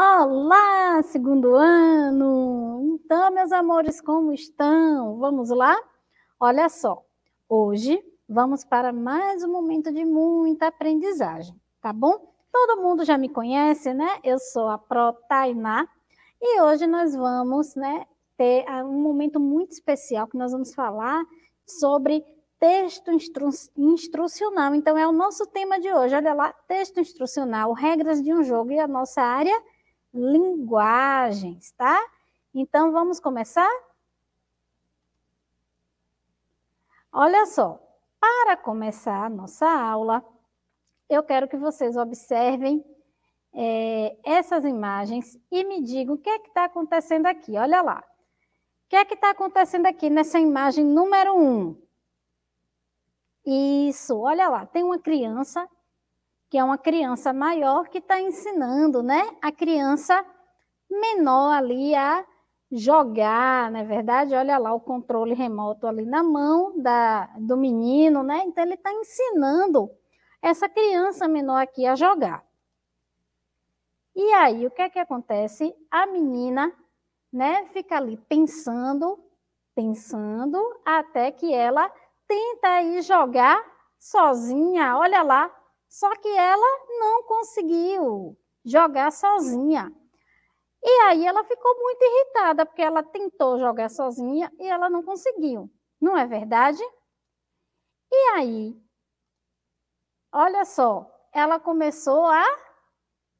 Olá, segundo ano! Então, meus amores, como estão? Vamos lá? Olha só, hoje vamos para mais um momento de muita aprendizagem, tá bom? Todo mundo já me conhece, né? Eu sou a Pro Tainá e hoje nós vamos, né, ter ah, um momento muito especial que nós vamos falar sobre texto instru instrucional. Então, é o nosso tema de hoje. Olha lá, texto instrucional, regras de um jogo e a nossa área linguagens, tá? Então vamos começar? Olha só, para começar a nossa aula, eu quero que vocês observem é, essas imagens e me digam o que é que está acontecendo aqui. Olha lá. O que é que está acontecendo aqui nessa imagem número 1? Um? Isso, olha lá, tem uma criança que é uma criança maior que está ensinando, né? A criança menor ali a jogar, não é verdade? Olha lá o controle remoto ali na mão da, do menino, né? Então ele está ensinando essa criança menor aqui a jogar. E aí, o que é que acontece? A menina, né, fica ali pensando, pensando, até que ela tenta ir jogar sozinha. Olha lá só que ela não conseguiu jogar sozinha. E aí ela ficou muito irritada, porque ela tentou jogar sozinha e ela não conseguiu. Não é verdade? E aí, olha só, ela começou a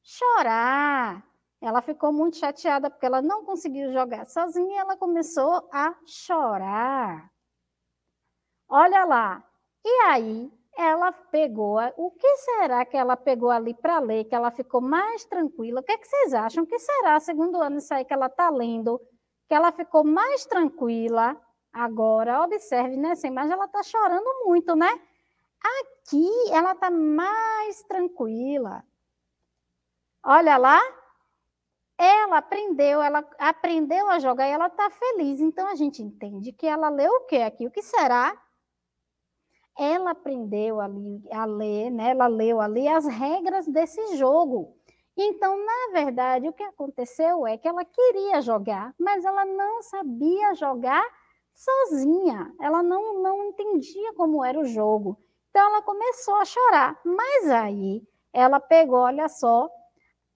chorar. Ela ficou muito chateada porque ela não conseguiu jogar sozinha e ela começou a chorar. Olha lá. E aí, ela pegou. O que será que ela pegou ali para ler, que ela ficou mais tranquila? O que, é que vocês acham? O que será, segundo ano, isso aí que ela está lendo, que ela ficou mais tranquila agora? Observe nessa né, imagem, ela está chorando muito, né? Aqui ela está mais tranquila. Olha lá. Ela aprendeu, ela aprendeu a jogar e ela está feliz. Então a gente entende que ela leu o que aqui? O que será ela aprendeu a ler, né? ela leu ali as regras desse jogo. Então, na verdade, o que aconteceu é que ela queria jogar, mas ela não sabia jogar sozinha. Ela não, não entendia como era o jogo. Então, ela começou a chorar. Mas aí, ela pegou, olha só,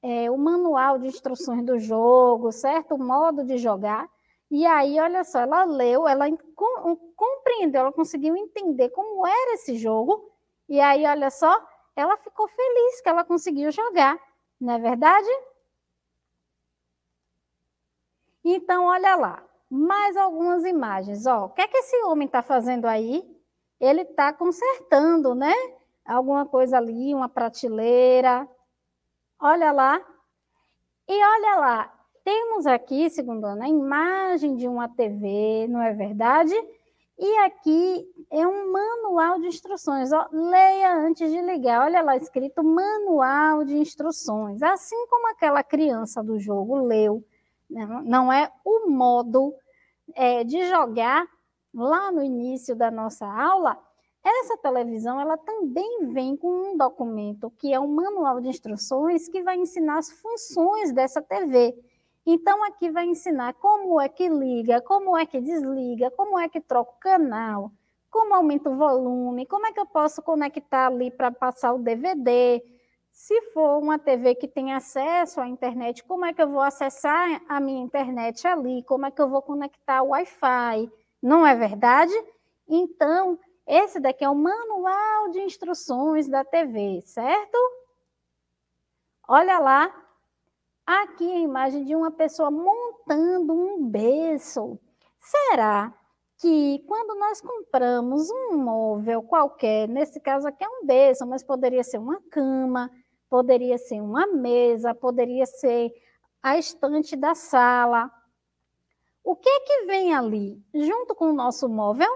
é, o manual de instruções do jogo, certo? O modo de jogar. E aí, olha só, ela leu, ela compreendeu, ela conseguiu entender como era esse jogo, e aí, olha só, ela ficou feliz que ela conseguiu jogar, não é verdade? Então, olha lá, mais algumas imagens. Ó, o que é que esse homem está fazendo aí? Ele está consertando, né? Alguma coisa ali, uma prateleira. Olha lá. E olha lá, temos aqui, segundo Ana, a imagem de uma TV, não é verdade? E aqui é um manual de instruções. Ó, leia antes de ligar. Olha lá escrito manual de instruções. Assim como aquela criança do jogo leu, né? não é o modo é, de jogar lá no início da nossa aula. Essa televisão ela também vem com um documento que é um manual de instruções que vai ensinar as funções dessa TV. Então, aqui vai ensinar como é que liga, como é que desliga, como é que troca o canal, como aumenta o volume, como é que eu posso conectar ali para passar o DVD. Se for uma TV que tem acesso à internet, como é que eu vou acessar a minha internet ali? Como é que eu vou conectar o Wi-Fi? Não é verdade? Então, esse daqui é o manual de instruções da TV, certo? Olha lá Aqui a imagem de uma pessoa montando um berço. Será que quando nós compramos um móvel qualquer, nesse caso aqui é um berço, mas poderia ser uma cama, poderia ser uma mesa, poderia ser a estante da sala. O que é que vem ali junto com o nosso móvel?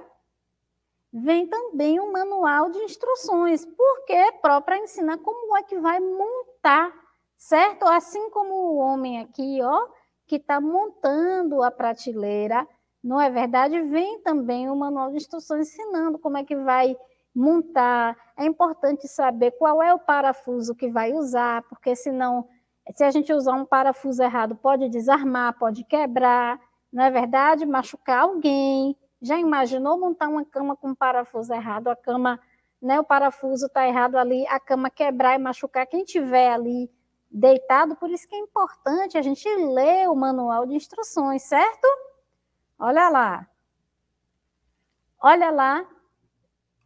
Vem também um manual de instruções, porque é própria ensina como é que vai montar certo? Assim como o homem aqui, ó, que está montando a prateleira, não é verdade? Vem também o manual de instruções ensinando como é que vai montar. É importante saber qual é o parafuso que vai usar, porque senão, se a gente usar um parafuso errado, pode desarmar, pode quebrar, não é verdade? Machucar alguém. Já imaginou montar uma cama com um parafuso errado? A cama, né, o parafuso está errado ali, a cama quebrar e machucar quem tiver ali deitado, por isso que é importante a gente ler o manual de instruções, certo? Olha lá. Olha lá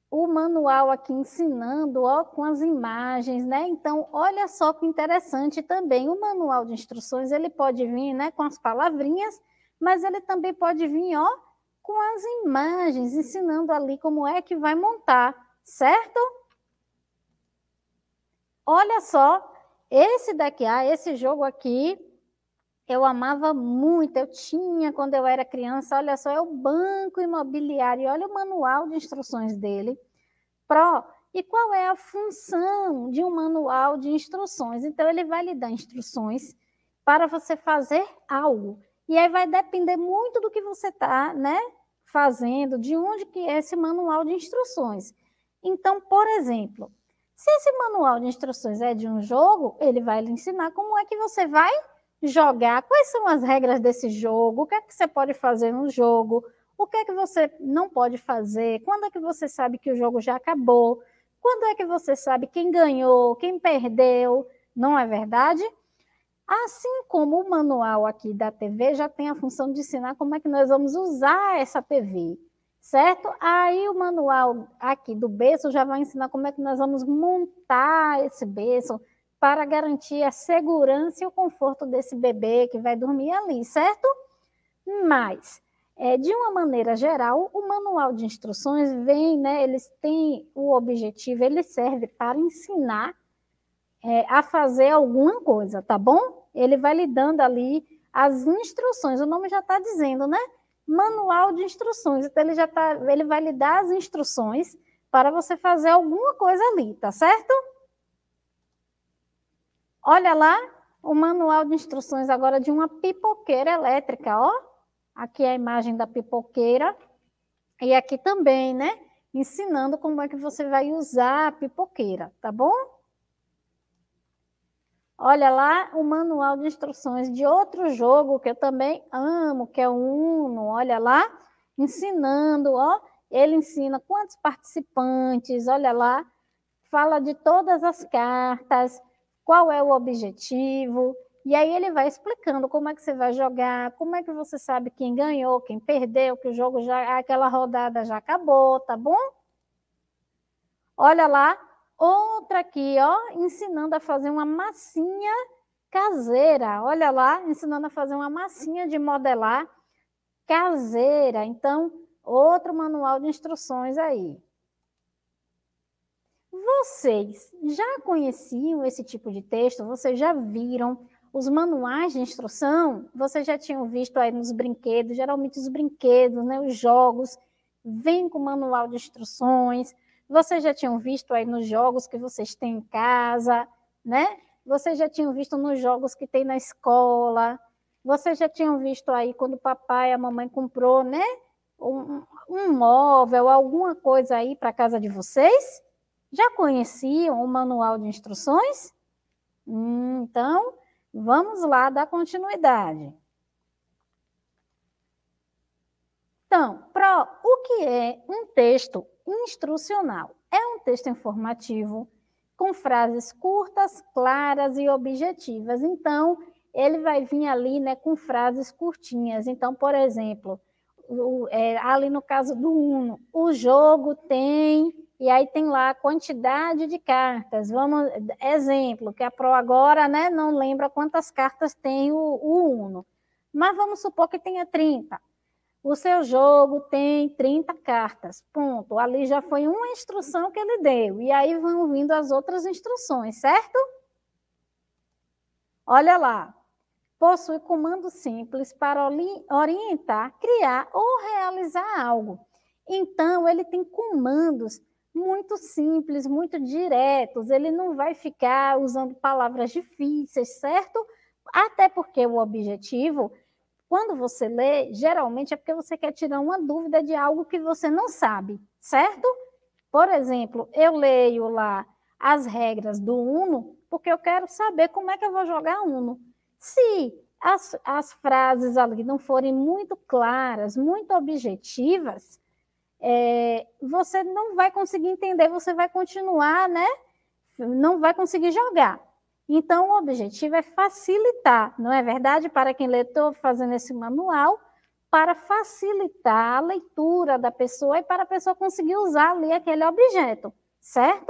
o manual aqui ensinando ó, com as imagens, né? Então, olha só que interessante também. O manual de instruções, ele pode vir né, com as palavrinhas, mas ele também pode vir ó, com as imagens, ensinando ali como é que vai montar, certo? Olha só esse daqui, ah, esse jogo aqui, eu amava muito. Eu tinha quando eu era criança. Olha só, é o banco imobiliário. Olha o manual de instruções dele. Pro. E qual é a função de um manual de instruções? Então, ele vai lhe dar instruções para você fazer algo. E aí vai depender muito do que você está né, fazendo, de onde que é esse manual de instruções. Então, por exemplo, se esse manual de instruções é de um jogo, ele vai lhe ensinar como é que você vai jogar, quais são as regras desse jogo, o que é que você pode fazer no jogo, o que é que você não pode fazer, quando é que você sabe que o jogo já acabou, quando é que você sabe quem ganhou, quem perdeu, não é verdade? Assim como o manual aqui da TV já tem a função de ensinar como é que nós vamos usar essa TV certo? Aí o manual aqui do berço já vai ensinar como é que nós vamos montar esse berço para garantir a segurança e o conforto desse bebê que vai dormir ali, certo? Mas, é, de uma maneira geral, o manual de instruções vem, né? Eles têm o objetivo, ele serve para ensinar é, a fazer alguma coisa, tá bom? Ele vai lhe dando ali as instruções, o nome já está dizendo, né? manual de instruções. Então, ele já tá, ele vai lhe dar as instruções para você fazer alguma coisa ali, tá certo? Olha lá o manual de instruções agora de uma pipoqueira elétrica, ó. Aqui é a imagem da pipoqueira. E aqui também, né? Ensinando como é que você vai usar a pipoqueira, tá bom? Olha lá o manual de instruções de outro jogo que eu também amo, que é o Uno. Olha lá, ensinando, ó, ele ensina quantos participantes, olha lá, fala de todas as cartas, qual é o objetivo, e aí ele vai explicando como é que você vai jogar, como é que você sabe quem ganhou, quem perdeu, que o jogo já, aquela rodada já acabou, tá bom? Olha lá, Outra aqui, ó, ensinando a fazer uma massinha caseira. Olha lá, ensinando a fazer uma massinha de modelar caseira. Então, outro manual de instruções aí. Vocês já conheciam esse tipo de texto? Vocês já viram os manuais de instrução? Vocês já tinham visto aí nos brinquedos? Geralmente os brinquedos, né, os jogos, vêm com manual de instruções. Vocês já tinham visto aí nos jogos que vocês têm em casa, né? Vocês já tinham visto nos jogos que tem na escola. Vocês já tinham visto aí quando o papai e a mamãe comprou, né? Um, um móvel, alguma coisa aí para casa de vocês? Já conheciam o manual de instruções? Hum, então, vamos lá dar continuidade. Então, pro, o que é um texto instrucional. É um texto informativo com frases curtas, claras e objetivas. Então, ele vai vir ali né, com frases curtinhas. Então, por exemplo, o, é, ali no caso do Uno, o jogo tem, e aí tem lá a quantidade de cartas. Vamos, exemplo, que a Pro agora né, não lembra quantas cartas tem o, o Uno. Mas vamos supor que tenha 30. O seu jogo tem 30 cartas, ponto. Ali já foi uma instrução que ele deu. E aí vão vindo as outras instruções, certo? Olha lá. Possui comando simples para orientar, criar ou realizar algo. Então, ele tem comandos muito simples, muito diretos. Ele não vai ficar usando palavras difíceis, certo? Até porque o objetivo quando você lê, geralmente é porque você quer tirar uma dúvida de algo que você não sabe, certo? Por exemplo, eu leio lá as regras do Uno porque eu quero saber como é que eu vou jogar Uno. Se as, as frases ali não forem muito claras, muito objetivas, é, você não vai conseguir entender, você vai continuar, né? Não vai conseguir jogar. Então, o objetivo é facilitar, não é verdade? Para quem lê, estou fazendo esse manual para facilitar a leitura da pessoa e para a pessoa conseguir usar ali aquele objeto, certo?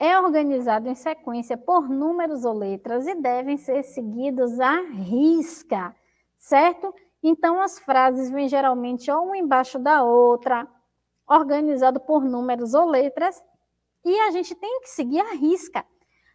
É organizado em sequência por números ou letras e devem ser seguidos à risca, certo? Então, as frases vêm geralmente uma embaixo da outra, organizado por números ou letras, e a gente tem que seguir a risca,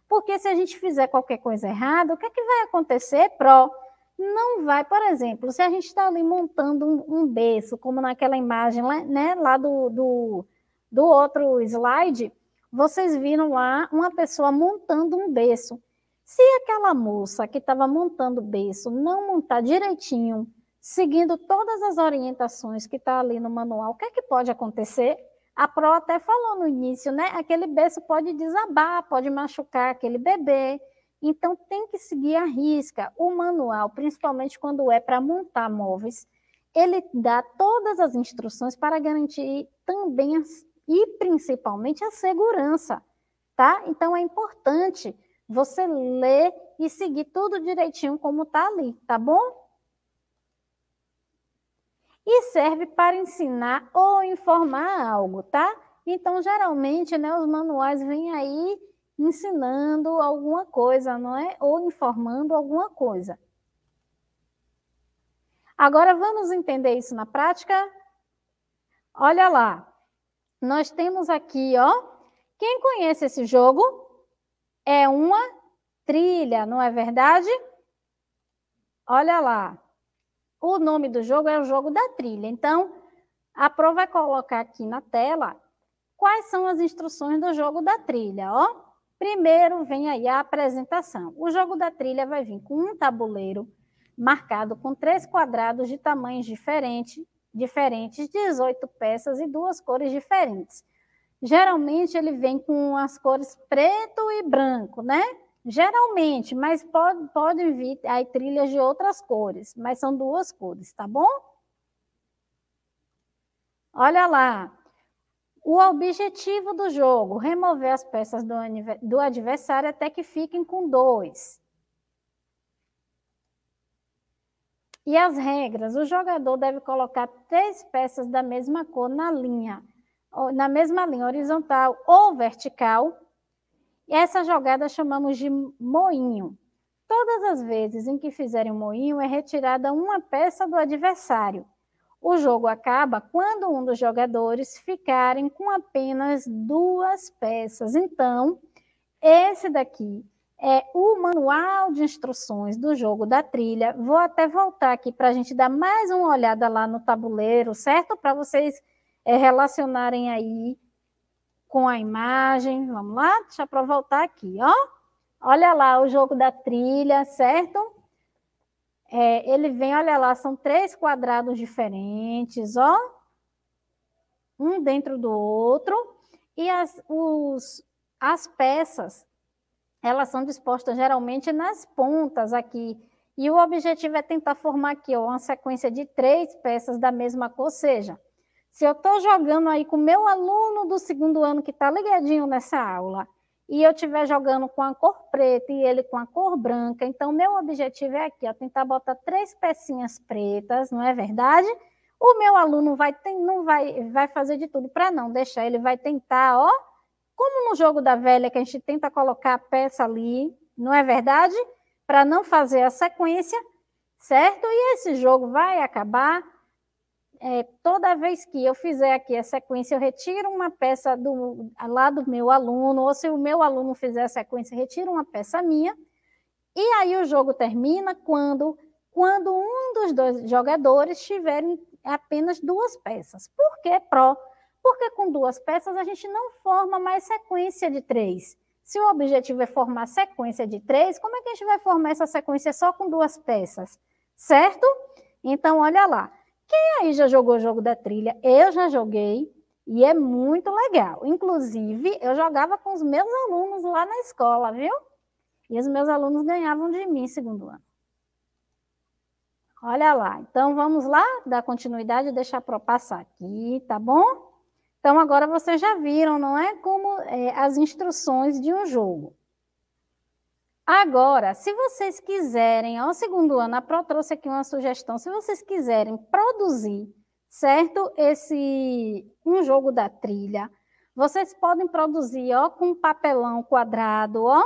porque se a gente fizer qualquer coisa errada, o que, é que vai acontecer, pró? Não vai, por exemplo, se a gente está ali montando um, um, berço, como naquela imagem né, lá do, do, do outro slide, vocês viram lá uma pessoa montando um berço. Se aquela moça que estava montando o berço não montar direitinho, seguindo todas as orientações que está ali no manual, o que é que pode acontecer? A Pro até falou no início, né? Aquele berço pode desabar, pode machucar aquele bebê. Então, tem que seguir a risca. O manual, principalmente quando é para montar móveis, ele dá todas as instruções para garantir também e principalmente a segurança, tá? Então, é importante você ler e seguir tudo direitinho como está ali, tá bom? e serve para ensinar ou informar algo, tá? Então, geralmente, né, os manuais vêm aí ensinando alguma coisa, não é? Ou informando alguma coisa. Agora, vamos entender isso na prática? Olha lá. Nós temos aqui, ó. Quem conhece esse jogo? É uma trilha, não é verdade? Olha lá. O nome do jogo é o jogo da trilha. Então, a Pro vai é colocar aqui na tela quais são as instruções do jogo da trilha, ó. Primeiro vem aí a apresentação. O jogo da trilha vai vir com um tabuleiro marcado com três quadrados de tamanhos diferentes, diferentes, 18 peças e duas cores diferentes. Geralmente ele vem com as cores preto e branco, né? Geralmente, mas pode, pode vir aí trilhas de outras cores, mas são duas cores, tá bom? Olha lá. O objetivo do jogo, remover as peças do, do adversário até que fiquem com dois. E as regras, o jogador deve colocar três peças da mesma cor na linha, na mesma linha horizontal ou vertical, e essa jogada chamamos de moinho. Todas as vezes em que fizerem um moinho, é retirada uma peça do adversário. O jogo acaba quando um dos jogadores ficarem com apenas duas peças. Então, esse daqui é o manual de instruções do jogo da trilha. Vou até voltar aqui para a gente dar mais uma olhada lá no tabuleiro, certo? Para vocês é, relacionarem aí com a imagem. Vamos lá? Deixa para voltar aqui, ó. Olha lá o jogo da trilha, certo? É, ele vem, olha lá, são três quadrados diferentes, ó. Um dentro do outro. E as, os, as peças, elas são dispostas geralmente nas pontas aqui. E o objetivo é tentar formar aqui ó, uma sequência de três peças da mesma cor, ou seja, se eu estou jogando aí com o meu aluno do segundo ano que está ligadinho nessa aula, e eu estiver jogando com a cor preta e ele com a cor branca, então meu objetivo é aqui, ó, tentar botar três pecinhas pretas, não é verdade? O meu aluno vai, tem, não vai, vai fazer de tudo para não deixar, ele vai tentar, ó, como no jogo da velha que a gente tenta colocar a peça ali, não é verdade? Para não fazer a sequência, certo? E esse jogo vai acabar é, toda vez que eu fizer aqui a sequência, eu retiro uma peça do, lá do meu aluno, ou se o meu aluno fizer a sequência, eu retiro uma peça minha, e aí o jogo termina quando, quando um dos dois jogadores tiverem apenas duas peças. Por que pró? Porque com duas peças a gente não forma mais sequência de três. Se o objetivo é formar sequência de três, como é que a gente vai formar essa sequência só com duas peças? Certo? Então, olha lá. Quem aí já jogou o jogo da trilha? Eu já joguei e é muito legal. Inclusive, eu jogava com os meus alunos lá na escola, viu? E os meus alunos ganhavam de mim segundo ano. Olha lá. Então, vamos lá dar continuidade, deixar para passar aqui, tá bom? Então, agora vocês já viram, não é como é, as instruções de um jogo. Agora, se vocês quiserem, ao segundo ano, a Pro trouxe aqui uma sugestão, se vocês quiserem produzir, certo, esse um jogo da trilha, vocês podem produzir, ó, com papelão quadrado, ó,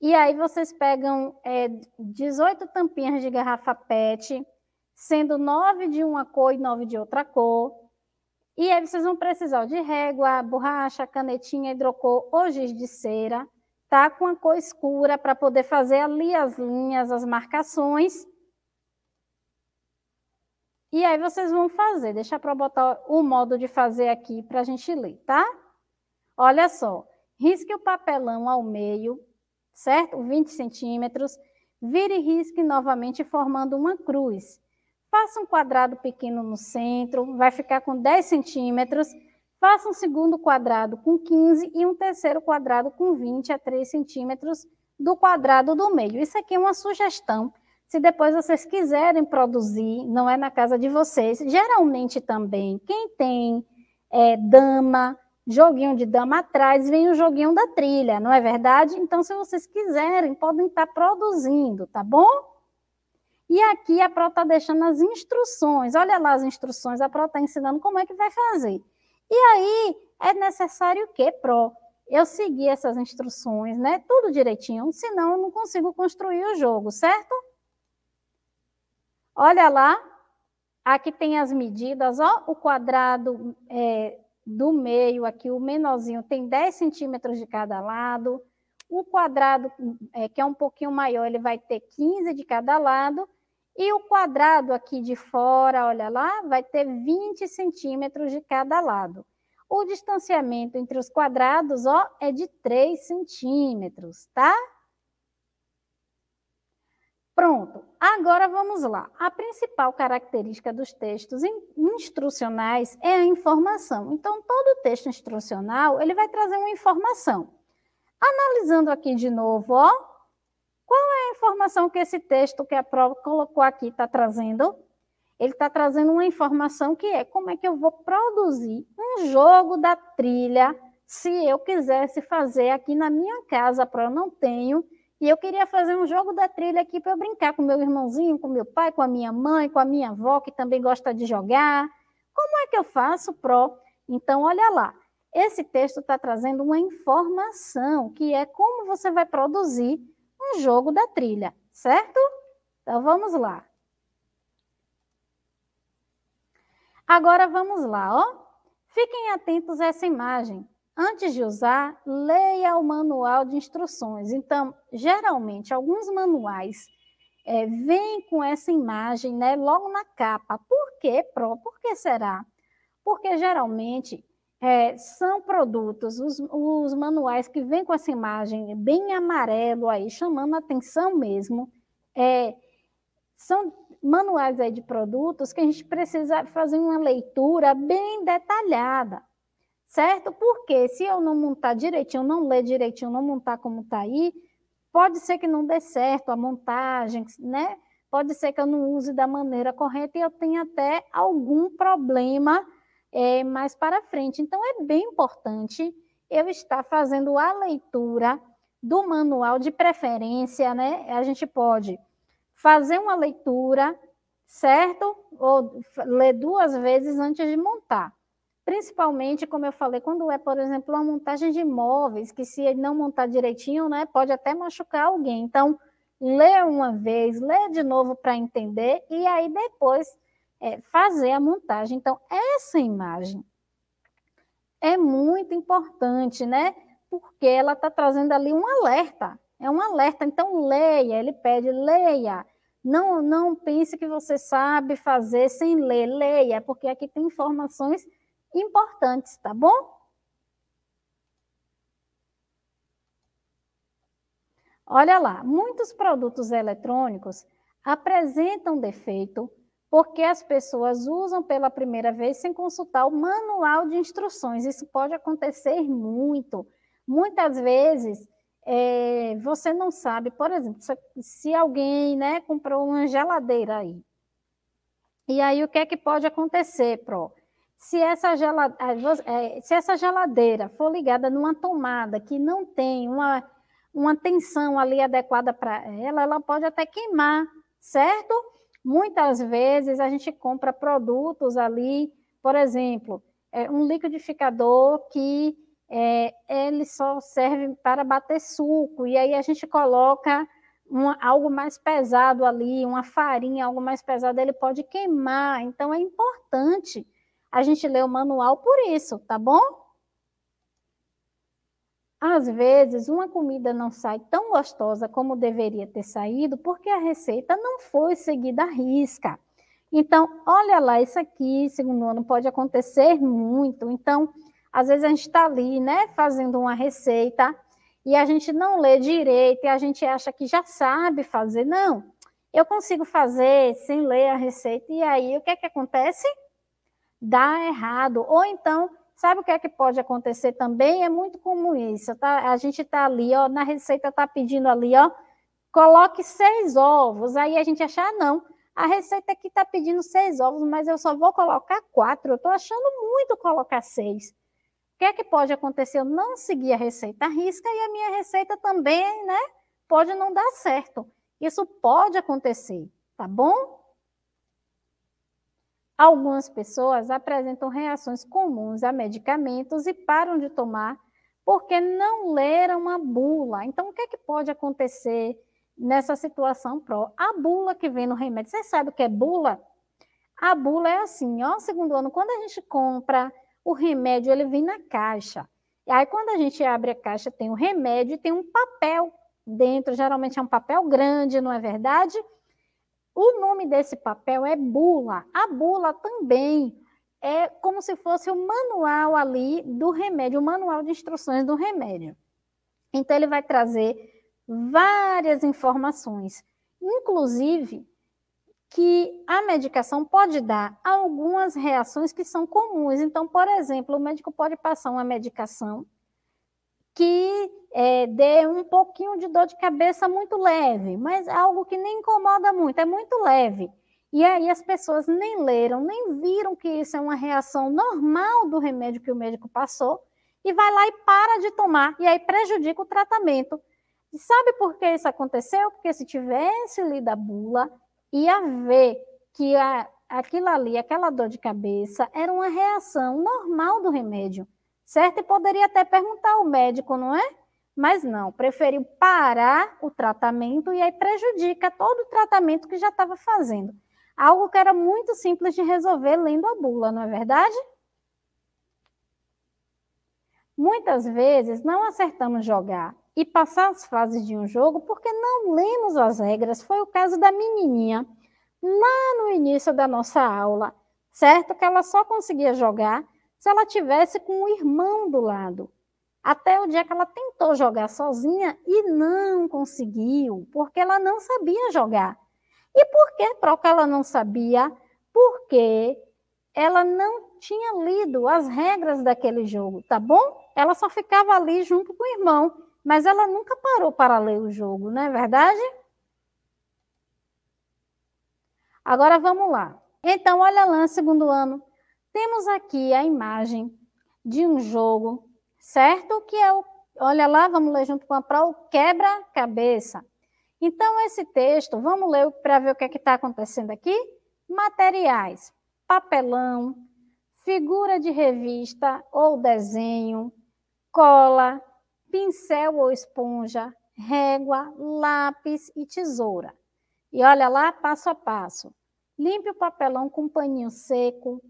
e aí vocês pegam é, 18 tampinhas de garrafa PET, sendo 9 de uma cor e 9 de outra cor. E aí vocês vão precisar de régua, borracha, canetinha, hidrocor ou giz de cera tá com a cor escura para poder fazer ali as linhas, as marcações. E aí vocês vão fazer. Deixa para botar o modo de fazer aqui para a gente ler, tá? Olha só. Risque o papelão ao meio, certo? 20 centímetros. Vire e risque novamente formando uma cruz. Faça um quadrado pequeno no centro, vai ficar com 10 centímetros Faça um segundo quadrado com 15 e um terceiro quadrado com 20 a 3 centímetros do quadrado do meio. Isso aqui é uma sugestão. Se depois vocês quiserem produzir, não é na casa de vocês. Geralmente também, quem tem é, dama, joguinho de dama atrás, vem o joguinho da trilha, não é verdade? Então, se vocês quiserem, podem estar produzindo, tá bom? E aqui a Pro está deixando as instruções. Olha lá as instruções, a Pro está ensinando como é que vai fazer. E aí é necessário o quê? Pro. Eu seguir essas instruções, né? Tudo direitinho, senão eu não consigo construir o jogo, certo? Olha lá, aqui tem as medidas, ó, o quadrado é, do meio aqui, o menorzinho, tem 10 centímetros de cada lado, o quadrado, é, que é um pouquinho maior, ele vai ter 15 de cada lado, e o quadrado aqui de fora, olha lá, vai ter 20 centímetros de cada lado. O distanciamento entre os quadrados, ó, é de 3 centímetros, tá? Pronto, agora vamos lá. A principal característica dos textos instrucionais é a informação. Então, todo texto instrucional, ele vai trazer uma informação. Analisando aqui de novo, ó, qual é a informação que esse texto que a prova colocou aqui está trazendo? Ele está trazendo uma informação que é como é que eu vou produzir um jogo da trilha se eu quisesse fazer aqui na minha casa, para eu não tenho, e eu queria fazer um jogo da trilha aqui para eu brincar com meu irmãozinho, com meu pai, com a minha mãe, com a minha avó, que também gosta de jogar. Como é que eu faço, Pro? Então, olha lá. Esse texto está trazendo uma informação que é como você vai produzir um jogo da trilha, certo? Então vamos lá. Agora vamos lá, ó. Fiquem atentos a essa imagem. Antes de usar, leia o manual de instruções. Então, geralmente, alguns manuais é, vêm com essa imagem né, logo na capa. Por quê, Pro? Por que será? Porque geralmente é, são produtos, os, os manuais que vêm com essa imagem bem amarelo aí, chamando a atenção mesmo, é, são manuais aí de produtos que a gente precisa fazer uma leitura bem detalhada, certo? Porque se eu não montar direitinho, não ler direitinho, não montar como está aí, pode ser que não dê certo a montagem, né? Pode ser que eu não use da maneira correta e eu tenha até algum problema é, mais para frente. Então, é bem importante eu estar fazendo a leitura do manual de preferência, né? A gente pode fazer uma leitura, certo? Ou ler duas vezes antes de montar. Principalmente, como eu falei, quando é, por exemplo, uma montagem de imóveis, que se ele não montar direitinho, né, pode até machucar alguém. Então, lê uma vez, lê de novo para entender, e aí depois é, fazer a montagem. Então, essa imagem é muito importante, né? Porque ela está trazendo ali um alerta. É um alerta. Então, leia. Ele pede, leia. Não, não pense que você sabe fazer sem ler. Leia, porque aqui tem informações importantes, tá bom? Olha lá, muitos produtos eletrônicos apresentam defeito porque as pessoas usam pela primeira vez sem consultar o manual de instruções. Isso pode acontecer muito. Muitas vezes é, você não sabe, por exemplo, se, se alguém né, comprou uma geladeira aí. E aí o que é que pode acontecer, Pro? Se essa, geladeira, é, é, se essa geladeira for ligada numa tomada que não tem uma, uma tensão ali adequada para ela, ela pode até queimar, certo? Muitas vezes a gente compra produtos ali, por exemplo, é, um liquidificador que é, ele só serve para bater suco, e aí a gente coloca algo mais pesado ali, uma farinha, algo mais pesado, ele pode queimar. Então é importante a gente ler o manual por isso, tá bom? Às vezes, uma comida não sai tão gostosa como deveria ter saído, porque a receita não foi seguida à risca. Então, olha lá, isso aqui, segundo ano, pode acontecer muito. Então, às vezes a gente está ali, né, fazendo uma receita e a gente não lê direito e a gente acha que já sabe fazer. Não, eu consigo fazer sem ler a receita. E aí, o que é que acontece? Dá errado. Ou então, Sabe o que é que pode acontecer também? É muito comum isso. Tá? A gente está ali, ó, na receita está pedindo ali, ó, coloque seis ovos. Aí a gente achar, ah, não, a receita aqui está pedindo seis ovos, mas eu só vou colocar quatro. Eu estou achando muito colocar seis. O que é que pode acontecer? Eu não seguir a receita risca e a minha receita também, né? Pode não dar certo. Isso pode acontecer, tá bom? Algumas pessoas apresentam reações comuns a medicamentos e param de tomar porque não leram a bula. Então, o que é que pode acontecer nessa situação pró? A bula que vem no remédio, você sabe o que é bula? A bula é assim, ó, segundo ano, quando a gente compra o remédio, ele vem na caixa. E aí, quando a gente abre a caixa, tem o remédio e tem um papel dentro, geralmente é um papel grande, não é verdade? O nome desse papel é bula. A bula também é como se fosse o manual ali do remédio, o manual de instruções do remédio. Então, ele vai trazer várias informações, inclusive que a medicação pode dar algumas reações que são comuns. Então, por exemplo, o médico pode passar uma medicação que é, dê um pouquinho de dor de cabeça muito leve, mas é algo que nem incomoda muito, é muito leve. E aí as pessoas nem leram, nem viram que isso é uma reação normal do remédio que o médico passou, e vai lá e para de tomar, e aí prejudica o tratamento. E sabe por que isso aconteceu? Porque se tivesse lido a bula, ia ver que a, aquilo ali, aquela dor de cabeça, era uma reação normal do remédio certo? E poderia até perguntar ao médico, não é? Mas não, preferiu parar o tratamento e aí prejudica todo o tratamento que já estava fazendo. Algo que era muito simples de resolver lendo a bula, não é verdade? Muitas vezes não acertamos jogar e passar as fases de um jogo porque não lemos as regras. Foi o caso da menininha lá no início da nossa aula, certo? Que ela só conseguia jogar se ela tivesse com o irmão do lado. Até o dia que ela tentou jogar sozinha e não conseguiu, porque ela não sabia jogar. E por que? Porque ela não sabia, porque ela não tinha lido as regras daquele jogo, tá bom? Ela só ficava ali junto com o irmão, mas ela nunca parou para ler o jogo, não é verdade? Agora vamos lá. Então, olha lá, segundo ano. Temos aqui a imagem de um jogo, certo? Que é o, olha lá, vamos ler junto com a prova, quebra-cabeça. Então, esse texto, vamos ler para ver o que é está acontecendo aqui? Materiais, papelão, figura de revista ou desenho, cola, pincel ou esponja, régua, lápis e tesoura. E olha lá, passo a passo. Limpe o papelão com um paninho seco,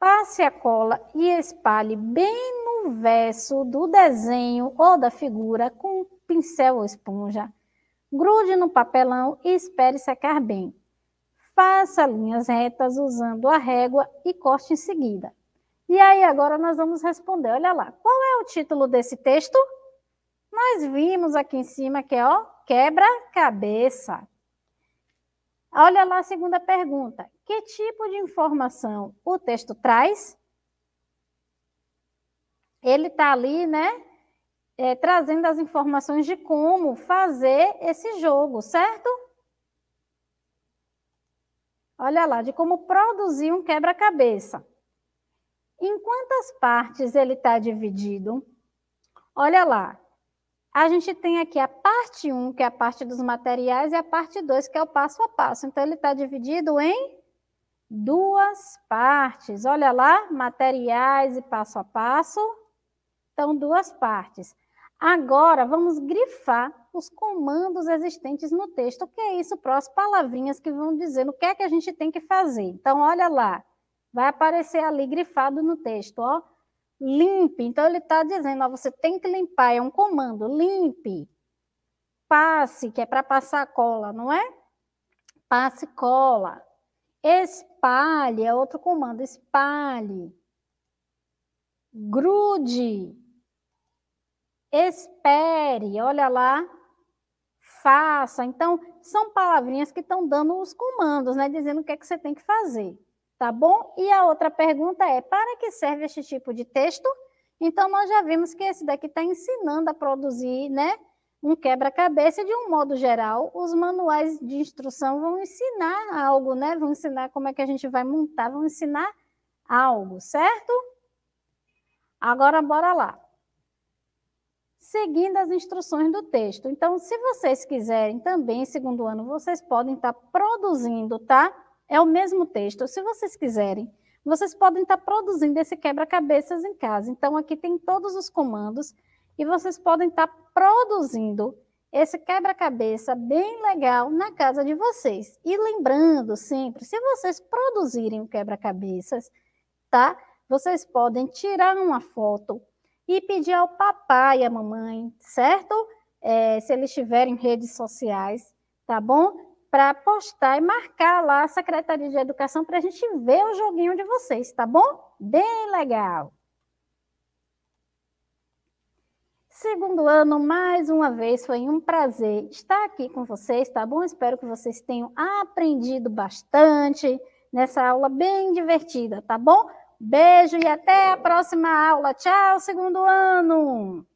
passe a cola e espalhe bem no verso do desenho ou da figura com pincel ou esponja. Grude no papelão e espere secar bem. Faça linhas retas usando a régua e corte em seguida. E aí agora nós vamos responder, olha lá, qual é o título desse texto? Nós vimos aqui em cima que é, ó, quebra-cabeça. Olha lá a segunda pergunta, que tipo de informação o texto traz? Ele está ali, né? É, trazendo as informações de como fazer esse jogo, certo? Olha lá, de como produzir um quebra-cabeça. Em quantas partes ele está dividido? Olha lá, a gente tem aqui a parte 1, que é a parte dos materiais, e a parte 2, que é o passo a passo. Então, ele está dividido em duas partes. Olha lá, materiais e passo a passo. Então, duas partes. Agora, vamos grifar os comandos existentes no texto, O que é isso, para as palavrinhas que vão dizendo o que é que a gente tem que fazer. Então, olha lá, vai aparecer ali grifado no texto, ó, limpe. Então, ele está dizendo, ó, você tem que limpar, é um comando, limpe. Passe, que é para passar cola, não é? Passe cola. Espalhe é outro comando, espalhe. Grude. Espere, olha lá. Faça. Então, são palavrinhas que estão dando os comandos, né? Dizendo o que é que você tem que fazer, tá bom? E a outra pergunta é: para que serve este tipo de texto? Então, nós já vimos que esse daqui está ensinando a produzir, né? um quebra-cabeça, de um modo geral, os manuais de instrução vão ensinar algo, né? Vão ensinar como é que a gente vai montar, vão ensinar algo, certo? Agora, bora lá. Seguindo as instruções do texto. Então, se vocês quiserem também, segundo ano, vocês podem estar tá produzindo, tá? É o mesmo texto. Se vocês quiserem, vocês podem estar tá produzindo esse quebra-cabeças em casa. Então, aqui tem todos os comandos e vocês podem estar tá produzindo esse quebra-cabeça bem legal na casa de vocês. E lembrando sempre, se vocês produzirem o quebra-cabeças, tá? Vocês podem tirar uma foto e pedir ao papai e à mamãe, certo? É, se eles tiverem redes sociais, tá bom? Para postar e marcar lá a Secretaria de Educação para a gente ver o joguinho de vocês, tá bom? Bem legal! Segundo ano, mais uma vez, foi um prazer estar aqui com vocês, tá bom? Espero que vocês tenham aprendido bastante nessa aula bem divertida, tá bom? Beijo e até a próxima aula. Tchau, segundo ano!